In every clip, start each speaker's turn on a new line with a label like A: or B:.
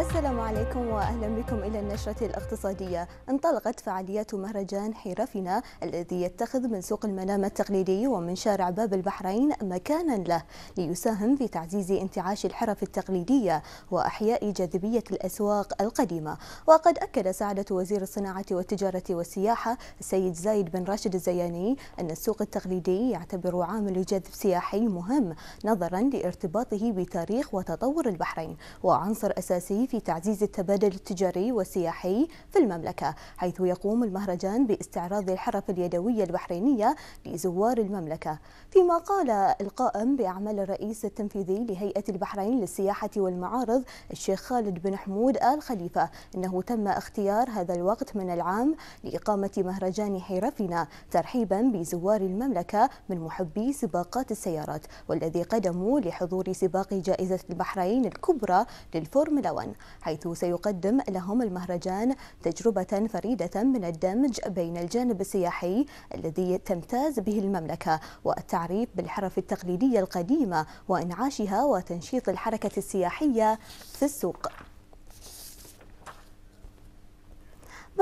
A: السلام عليكم واهلا بكم الى النشره الاقتصاديه. انطلقت فعاليات مهرجان حرفنا الذي يتخذ من سوق المنام التقليدي ومن شارع باب البحرين مكانا له ليساهم في تعزيز انتعاش الحرف التقليديه واحياء جاذبيه الاسواق القديمه. وقد اكد سعاده وزير الصناعه والتجاره والسياحه السيد زايد بن راشد الزياني ان السوق التقليدي يعتبر عامل جذب سياحي مهم نظرا لارتباطه بتاريخ وتطور البحرين وعنصر اساسي في تعزيز التبادل التجاري والسياحي في المملكة حيث يقوم المهرجان باستعراض الحرف اليدوية البحرينية لزوار المملكة فيما قال القائم بأعمال الرئيس التنفيذي لهيئة البحرين للسياحة والمعارض الشيخ خالد بن حمود آل خليفة أنه تم اختيار هذا الوقت من العام لإقامة مهرجان حرفنا ترحيبا بزوار المملكة من محبي سباقات السيارات والذي قدموا لحضور سباق جائزة البحرين الكبرى للفورمولا 1 حيث سيقدم لهم المهرجان تجربة فريدة من الدمج بين الجانب السياحي الذي تمتاز به المملكة والتعريف بالحرف التقليدية القديمة وإنعاشها وتنشيط الحركة السياحية في السوق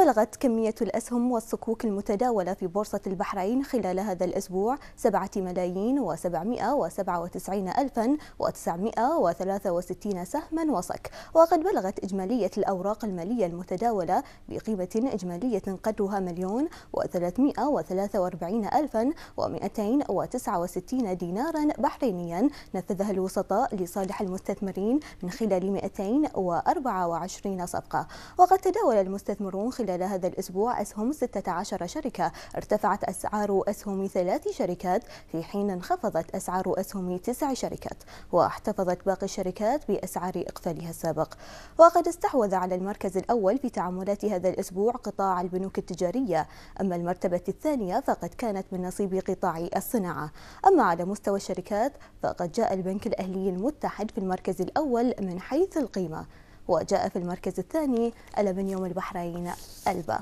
A: بلغت كمية الأسهم والصكوك المتداولة في بورصة البحرين خلال هذا الأسبوع 7 ملايين و797 ألفا و963 سهما وصك وقد بلغت إجمالية الأوراق المالية المتداولة بقيمة إجمالية قدرها مليون و343 ألفا و269 دينارا بحرينيا نفذها الوسطاء لصالح المستثمرين من خلال 224 صفقة وقد تداول المستثمرون خلال خلال هذا الأسبوع أسهم 16 شركة ارتفعت أسعار أسهم ثلاث شركات في حين انخفضت أسعار أسهم تسع شركات واحتفظت باقي الشركات بأسعار إقفالها السابق وقد استحوذ على المركز الأول في تعاملات هذا الأسبوع قطاع البنوك التجارية أما المرتبة الثانية فقد كانت من نصيب قطاع الصناعة أما على مستوى الشركات فقد جاء البنك الأهلي المتحد في المركز الأول من حيث القيمة وجاء في المركز الثاني ألمنيوم البحرين ألبا